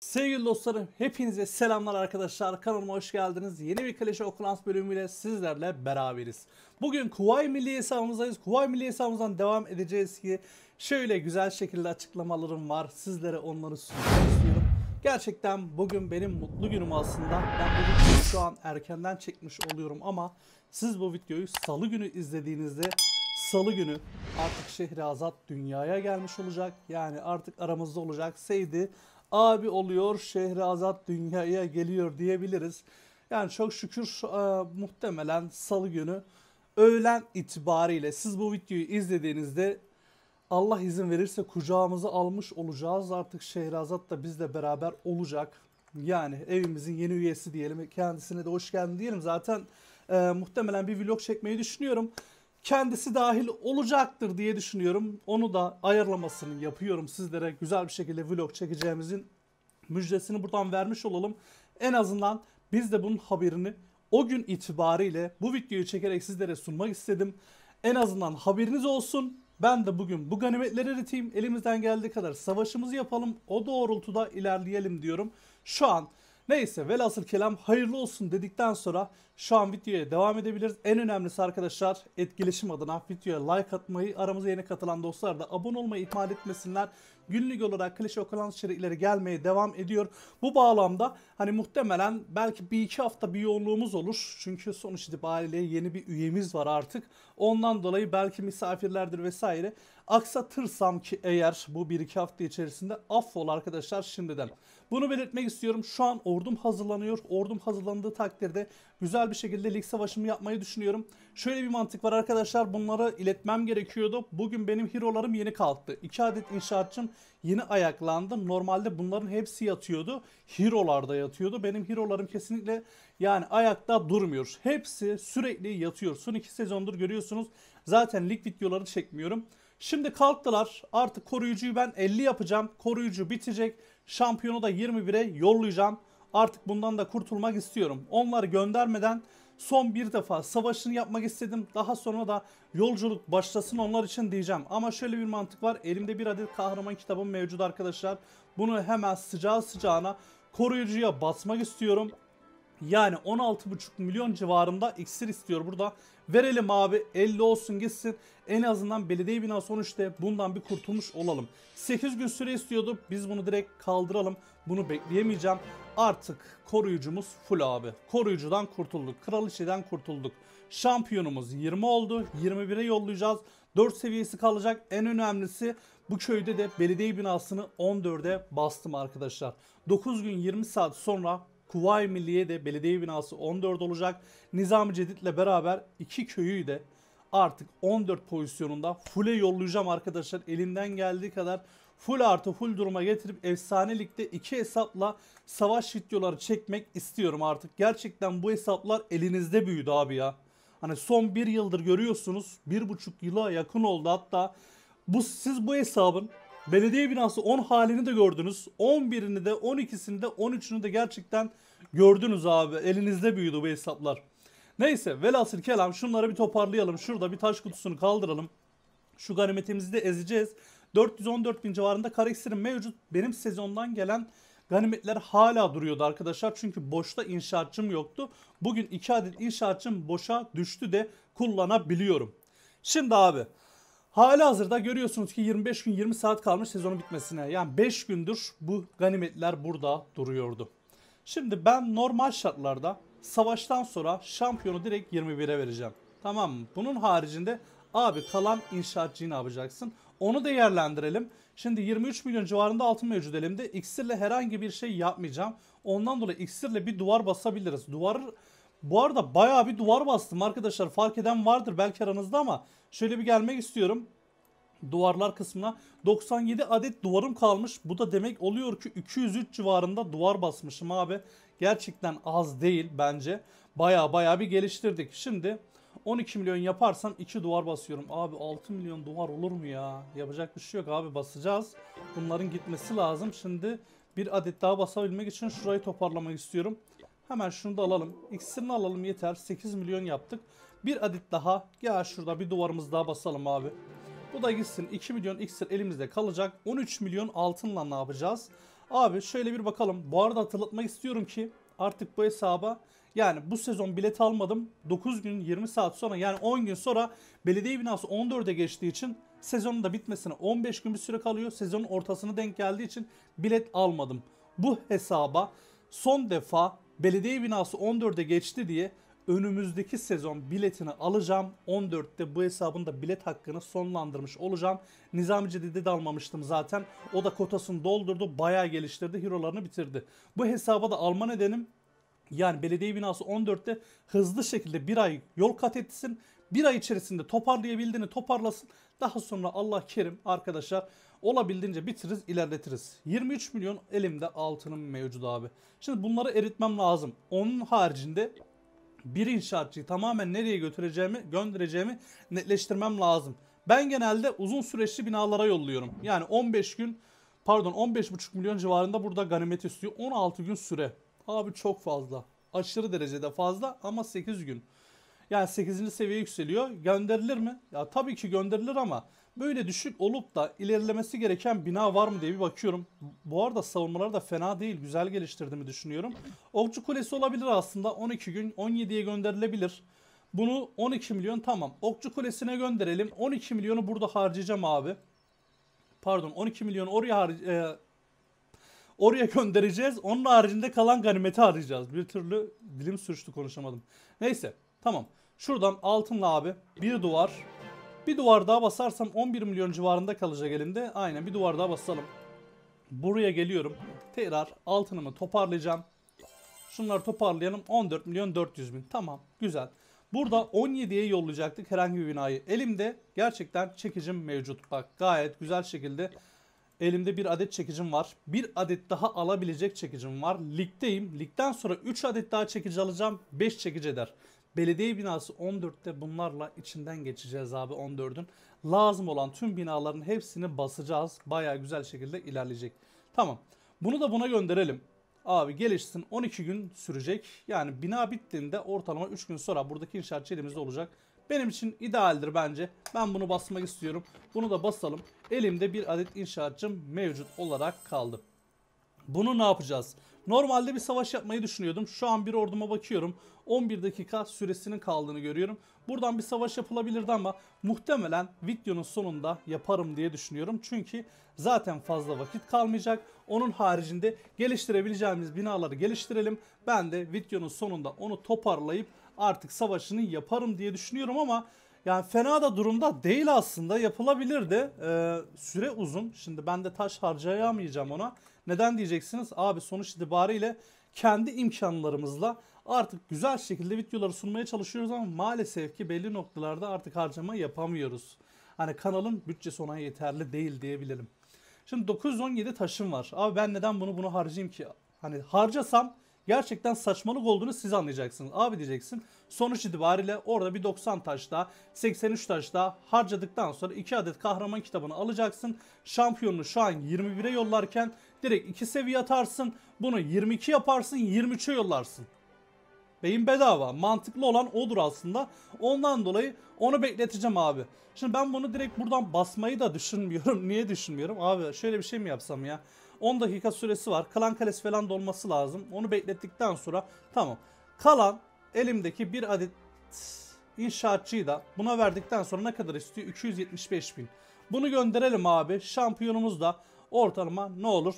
Sevgili dostlarım hepinize selamlar arkadaşlar kanalıma hoş geldiniz. Yeni bir Clash of Clans bölümüyle sizlerle beraberiz. Bugün Kuvay Milli hesabımızdayız. Kuvay Milli hesabımızdan devam edeceğiz ki şöyle güzel şekilde açıklamalarım var. Sizlere onları sunmak istiyorum. Gerçekten bugün benim mutlu günüm aslında. Ben bu videoyu şu an erkenden çekmiş oluyorum ama siz bu videoyu salı günü izlediğinizde Salı günü artık Şehrazat dünyaya gelmiş olacak. Yani artık aramızda olacak. Seydi abi oluyor, şehri azat dünyaya geliyor diyebiliriz. Yani çok şükür e, muhtemelen salı günü öğlen itibariyle siz bu videoyu izlediğinizde Allah izin verirse kucağımızı almış olacağız. Artık Şehrazat da bizle beraber olacak. Yani evimizin yeni üyesi diyelim. Kendisine de hoş geldin diyelim. Zaten e, muhtemelen bir vlog çekmeyi düşünüyorum kendisi dahil olacaktır diye düşünüyorum. Onu da ayarlamasını yapıyorum sizlere. Güzel bir şekilde vlog çekeceğimizin müjdesini buradan vermiş olalım. En azından biz de bunun haberini o gün itibariyle bu videoyu çekerek sizlere sunmak istedim. En azından haberiniz olsun. Ben de bugün bu ganimetleri eriteyim. Elimizden geldiği kadar savaşımızı yapalım. O doğrultuda ilerleyelim diyorum. Şu an Neyse velhasıl kelam hayırlı olsun dedikten sonra şu an videoya devam edebiliriz. En önemlisi arkadaşlar etkileşim adına videoya like atmayı, aramıza yeni katılan dostlar da abone olmayı ihmal etmesinler. Günlük olarak klişe okulan içerikleri gelmeye devam ediyor. Bu bağlamda Hani muhtemelen belki bir iki hafta bir yoğunluğumuz olur. Çünkü sonuç itibariyle yeni bir üyemiz var artık. Ondan dolayı belki misafirlerdir vesaire. Aksatırsam ki eğer bu bir iki hafta içerisinde affol arkadaşlar şimdiden. Bunu belirtmek istiyorum. Şu an ordum hazırlanıyor. Ordum hazırlandığı takdirde güzel bir şekilde lig savaşımı yapmayı düşünüyorum. Şöyle bir mantık var arkadaşlar. Bunları iletmem gerekiyordu. Bugün benim hero'larım yeni kalktı. 2 adet inşaatçım yeni ayaklandı. Normalde bunların hepsi yatıyordu. Hero'larda yatıyordu yatıyordu. Benim hero'larım kesinlikle yani ayakta durmuyor. Hepsi sürekli yatıyor. Son iki sezondur görüyorsunuz. Zaten lig videoları çekmiyorum. Şimdi kalktılar. Artık koruyucuyu ben 50 yapacağım. Koruyucu bitecek. Şampiyonu da 21'e yollayacağım. Artık bundan da kurtulmak istiyorum. Onları göndermeden son bir defa savaşını yapmak istedim. Daha sonra da yolculuk başlasın onlar için diyeceğim. Ama şöyle bir mantık var. Elimde bir adet kahraman kitabım mevcut arkadaşlar. Bunu hemen sıcağı sıcağına koruyucuya basmak istiyorum. Yani 16,5 milyon civarında iksir istiyor burada. Verelim abi 50 olsun gitsin. En azından belediye bina sonuçta bundan bir kurtulmuş olalım. 8 gün süre istiyordu. Biz bunu direkt kaldıralım. Bunu bekleyemeyeceğim. Artık koruyucumuz full abi. Koruyucudan kurtulduk. Kraliçeden kurtulduk. Şampiyonumuz 20 oldu. 21'e yollayacağız. 4 seviyesi kalacak. En önemlisi bu köyde de belediye binasını 14'e bastım arkadaşlar. 9 gün 20 saat sonra Kuvayi Milliye de belediye binası 14 olacak. Nizami ile beraber iki köyü de artık 14 pozisyonunda full'e yollayacağım arkadaşlar. Elimden geldiği kadar full artı full duruma getirip efsane ligde iki hesapla savaş videoları çekmek istiyorum artık. Gerçekten bu hesaplar elinizde büyüdü abi ya. Hani son bir yıldır görüyorsunuz. Bir buçuk yıla yakın oldu hatta. Bu, siz bu hesabın belediye binası 10 halini de gördünüz. 11'ini de 12'sini de 13'ünü de gerçekten gördünüz abi. Elinizde büyüdü bu hesaplar. Neyse velhasıl kelam şunları bir toparlayalım. Şurada bir taş kutusunu kaldıralım. Şu ganimetimizi de ezeceğiz. 414 bin civarında kareksirim mevcut. Benim sezondan gelen ganimetler hala duruyordu arkadaşlar. Çünkü boşta inşaatçım yoktu. Bugün 2 adet inşaatçım boşa düştü de kullanabiliyorum. Şimdi abi Hala hazırda görüyorsunuz ki 25 gün 20 saat kalmış sezonun bitmesine. Yani 5 gündür bu ganimetler burada duruyordu. Şimdi ben normal şartlarda savaştan sonra şampiyonu direkt 21'e vereceğim. Tamam mı? Bunun haricinde abi kalan inşaatçıyı ne yapacaksın? Onu değerlendirelim. Şimdi 23 milyon civarında altın mevcut elimde. İksirle herhangi bir şey yapmayacağım. Ondan dolayı iksirle bir duvar basabiliriz. Duvar bu arada bayağı bir duvar bastım arkadaşlar. Fark eden vardır belki aranızda ama şöyle bir gelmek istiyorum. Duvarlar kısmına 97 adet duvarım kalmış. Bu da demek oluyor ki 203 civarında duvar basmışım abi. Gerçekten az değil bence. Baya baya bir geliştirdik. Şimdi 12 milyon yaparsam 2 duvar basıyorum. Abi 6 milyon duvar olur mu ya? Yapacak bir şey yok abi basacağız. Bunların gitmesi lazım. Şimdi bir adet daha basabilmek için şurayı toparlamak istiyorum. Hemen şunu da alalım. İksirini alalım yeter. 8 milyon yaptık. Bir adet daha. Gel şurada bir duvarımız daha basalım abi. Bu da gitsin. 2 milyon iksir elimizde kalacak. 13 milyon altınla ne yapacağız? Abi şöyle bir bakalım. Bu arada hatırlatmak istiyorum ki artık bu hesaba yani bu sezon bilet almadım. 9 gün 20 saat sonra yani 10 gün sonra belediye binası 14'e geçtiği için sezonun da bitmesine 15 gün bir süre kalıyor. Sezonun ortasına denk geldiği için bilet almadım. Bu hesaba son defa belediye binası 14'e geçti diye önümüzdeki sezon biletini alacağım. 14'te bu hesabında bilet hakkını sonlandırmış olacağım. Nizami Cedid'e de almamıştım zaten. O da kotasını doldurdu. Bayağı geliştirdi. Hero'larını bitirdi. Bu hesaba da alma nedenim yani belediye binası 14'te hızlı şekilde bir ay yol kat etsin bir ay içerisinde toparlayabildiğini toparlasın. Daha sonra Allah kerim arkadaşlar olabildiğince bitiririz ilerletiriz. 23 milyon elimde altının mevcut abi. Şimdi bunları eritmem lazım. Onun haricinde bir inşaatçıyı tamamen nereye götüreceğimi, göndereceğimi netleştirmem lazım. Ben genelde uzun süreçli binalara yolluyorum. Yani 15 gün pardon 15,5 milyon civarında burada ganimet istiyor. 16 gün süre. Abi çok fazla. Aşırı derecede fazla ama 8 gün. Yani 8. seviyeye yükseliyor. Gönderilir mi? Ya tabii ki gönderilir ama böyle düşük olup da ilerlemesi gereken bina var mı diye bir bakıyorum. Bu arada savunmaları da fena değil. Güzel geliştirdiğimi düşünüyorum. Okçu Kulesi olabilir aslında. 12 gün 17'ye gönderilebilir. Bunu 12 milyon tamam. Okçu Kulesi'ne gönderelim. 12 milyonu burada harcayacağım abi. Pardon 12 milyon oraya harcayacağım. E, oraya göndereceğiz. Onun haricinde kalan ganimeti arayacağız. Bir türlü dilim sürçtü konuşamadım. Neyse. Tamam. Şuradan altınla abi bir duvar. Bir duvar daha basarsam 11 milyon civarında kalacak elimde. Aynen bir duvar daha basalım. Buraya geliyorum. Tekrar altınımı toparlayacağım. Şunları toparlayalım. 14 milyon 400 bin. Tamam güzel. Burada 17'ye yollayacaktık herhangi bir binayı. Elimde gerçekten çekicim mevcut. Bak gayet güzel şekilde elimde bir adet çekicim var. Bir adet daha alabilecek çekicim var. Ligdeyim. Ligden sonra 3 adet daha çekici alacağım. 5 çekici eder. Belediye binası 14'te bunlarla içinden geçeceğiz abi 14'ün. Lazım olan tüm binaların hepsini basacağız. Baya güzel şekilde ilerleyecek. Tamam. Bunu da buna gönderelim. Abi gelişsin 12 gün sürecek. Yani bina bittiğinde ortalama 3 gün sonra buradaki inşaatçı elimizde olacak. Benim için idealdir bence. Ben bunu basmak istiyorum. Bunu da basalım. Elimde bir adet inşaatçım mevcut olarak kaldı. Bunu ne yapacağız? Normalde bir savaş yapmayı düşünüyordum. Şu an bir orduma bakıyorum. 11 dakika süresinin kaldığını görüyorum. Buradan bir savaş yapılabilirdi ama muhtemelen videonun sonunda yaparım diye düşünüyorum. Çünkü zaten fazla vakit kalmayacak. Onun haricinde geliştirebileceğimiz binaları geliştirelim. Ben de videonun sonunda onu toparlayıp artık savaşını yaparım diye düşünüyorum ama yani fena da durumda değil aslında yapılabilirdi. Ee, süre uzun. Şimdi ben de taş harcayamayacağım ona. Neden diyeceksiniz? Abi sonuç itibariyle kendi imkanlarımızla artık güzel şekilde videoları sunmaya çalışıyoruz ama maalesef ki belli noktalarda artık harcama yapamıyoruz. Hani kanalın bütçesi ona yeterli değil diyebilirim. Şimdi 917 taşım var. Abi ben neden bunu bunu harcayayım ki? Hani harcasam gerçekten saçmalık olduğunu siz anlayacaksınız. Abi diyeceksin sonuç itibariyle orada bir 90 taş daha 83 taş daha harcadıktan sonra 2 adet kahraman kitabını alacaksın. Şampiyonunu şu an 21'e yollarken Direkt 2 seviye atarsın. Bunu 22 yaparsın 23'e yollarsın. Beyin bedava. Mantıklı olan odur aslında. Ondan dolayı onu bekleteceğim abi. Şimdi ben bunu direkt buradan basmayı da düşünmüyorum. Niye düşünmüyorum? Abi şöyle bir şey mi yapsam ya? 10 dakika süresi var. Kalan kalesi falan dolması lazım. Onu beklettikten sonra tamam. Kalan elimdeki bir adet inşaatçıyı da buna verdikten sonra ne kadar istiyor? 275 bin. Bunu gönderelim abi. Şampiyonumuz da ortalama ne olur?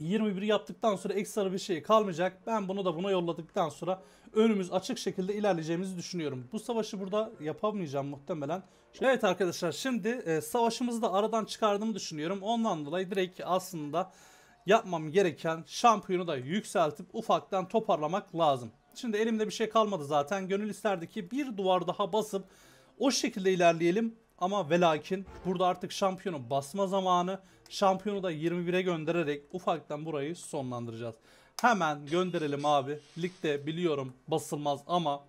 21 yaptıktan sonra ekstra bir şey kalmayacak. Ben bunu da buna yolladıktan sonra önümüz açık şekilde ilerleyeceğimizi düşünüyorum. Bu savaşı burada yapamayacağım muhtemelen. Evet arkadaşlar şimdi e, savaşımızı da aradan çıkardığımı düşünüyorum. Ondan dolayı direkt aslında yapmam gereken şampiyonu da yükseltip ufaktan toparlamak lazım. Şimdi elimde bir şey kalmadı zaten. Gönül isterdi ki bir duvar daha basıp o şekilde ilerleyelim. Ama velakin burada artık şampiyonu basma zamanı. Şampiyonu da 21'e göndererek ufaktan burayı sonlandıracağız. Hemen gönderelim abi. Ligde biliyorum basılmaz ama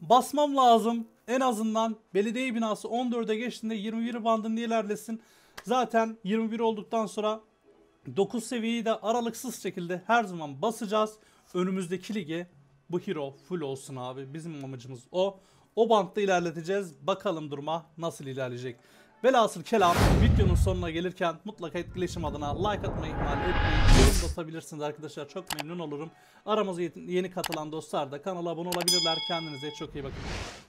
basmam lazım. En azından belediye binası 14'e geçtiğinde 21 bandında ilerlesin. Zaten 21 olduktan sonra 9 seviyeyi de aralıksız şekilde her zaman basacağız. Önümüzdeki lige bu hero full olsun abi. Bizim amacımız o. O bantta ilerleteceğiz. Bakalım duruma nasıl ilerleyecek. Velhasıl kelam videonun sonuna gelirken mutlaka etkileşim adına like atmayı ihmal etmeyin. Yorum da atabilirsiniz arkadaşlar. Çok memnun olurum. Aramıza yeni katılan dostlar da kanala abone olabilirler. Kendinize çok iyi bakın.